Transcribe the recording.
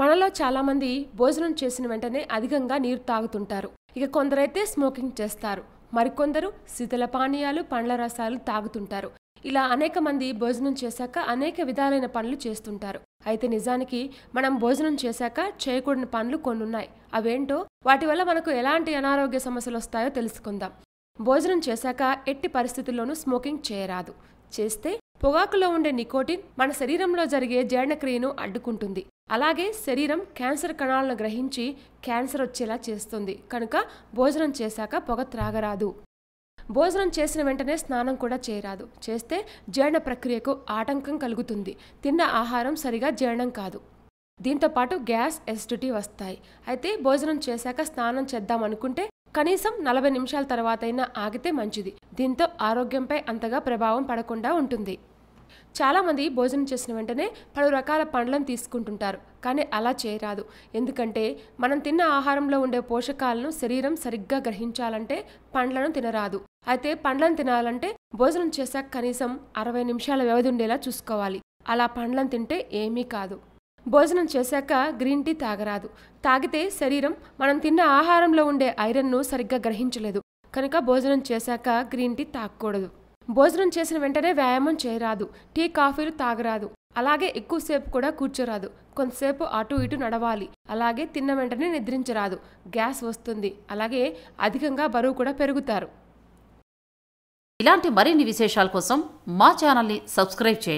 మనలో చాలామంది భోజనం చేసిన వెంటనే అధికంగా నీరు తాగుతుంటారు ఇక కొందరైతే స్మోకింగ్ చేస్తారు మరికొందరు శీతల పానీయాలు పండ్ల రసాలు తాగుతుంటారు ఇలా అనేక మంది భోజనం చేశాక అనేక విధాలైన పనులు చేస్తుంటారు అయితే నిజానికి మనం భోజనం చేశాక చేయకూడని పనులు కొన్ని ఉన్నాయి అవేంటో వాటి వల్ల మనకు ఎలాంటి అనారోగ్య సమస్యలు వస్తాయో తెలుసుకుందాం భోజనం చేశాక ఎట్టి పరిస్థితుల్లోనూ స్మోకింగ్ చేయరాదు చేస్తే పొగాకులో ఉండే నికోటిన్ మన శరీరంలో జరిగే జీర్ణక్రియను అడ్డుకుంటుంది అలాగే శరీరం క్యాన్సర్ కణాలను గ్రహించి క్యాన్సర్ వచ్చేలా చేస్తుంది కనుక భోజనం చేశాక పొగ త్రాగరాదు భోజనం చేసిన వెంటనే స్నానం కూడా చేయరాదు చేస్తే జీర్ణ ప్రక్రియకు ఆటంకం కలుగుతుంది తిన్న ఆహారం సరిగా జీర్ణం కాదు దీంతోపాటు గ్యాస్ ఎసిడిటీ వస్తాయి అయితే భోజనం చేశాక స్నానం చేద్దాం అనుకుంటే కనీసం నలభై నిమిషాల తర్వాతైనా ఆగితే మంచిది దీంతో ఆరోగ్యంపై అంతగా ప్రభావం పడకుండా ఉంటుంది చాలామంది భోజనం చేసిన వెంటనే పలు రకాల పండ్లను తీసుకుంటుంటారు కానీ అలా చేయరాదు ఎందుకంటే మనం తిన్న ఆహారంలో ఉండే పోషకాలను శరీరం సరిగ్గా గ్రహించాలంటే పండ్లను తినరాదు అయితే పండ్లను తినాలంటే భోజనం చేశాక కనీసం అరవై నిమిషాల వ్యవధి ఉండేలా చూసుకోవాలి అలా పండ్లను తింటే ఏమీ కాదు భోజనం చేశాక గ్రీన్ టీ తాగరాదు తాగితే శరీరం మనం తిన్న ఆహారంలో ఉండే ఐరన్ను సరిగ్గా గ్రహించలేదు కనుక భోజనం చేశాక గ్రీన్ టీ తాగకూడదు భోజనం చేసిన వెంటనే వ్యాయామం చేయరాదు టీ కాఫీలు తాగరాదు అలాగే ఎక్కువసేపు కూడా కూర్చోరాదు కొంతసేపు అటు ఇటు నడవాలి అలాగే తిన్న వెంటనే నిద్రించరాదు గ్యాస్ వస్తుంది అలాగే అధికంగా బరువు కూడా పెరుగుతారు ఇలాంటి మరిన్ని విశేషాల కోసం మా ఛానల్ని సబ్స్క్రైబ్ చేయండి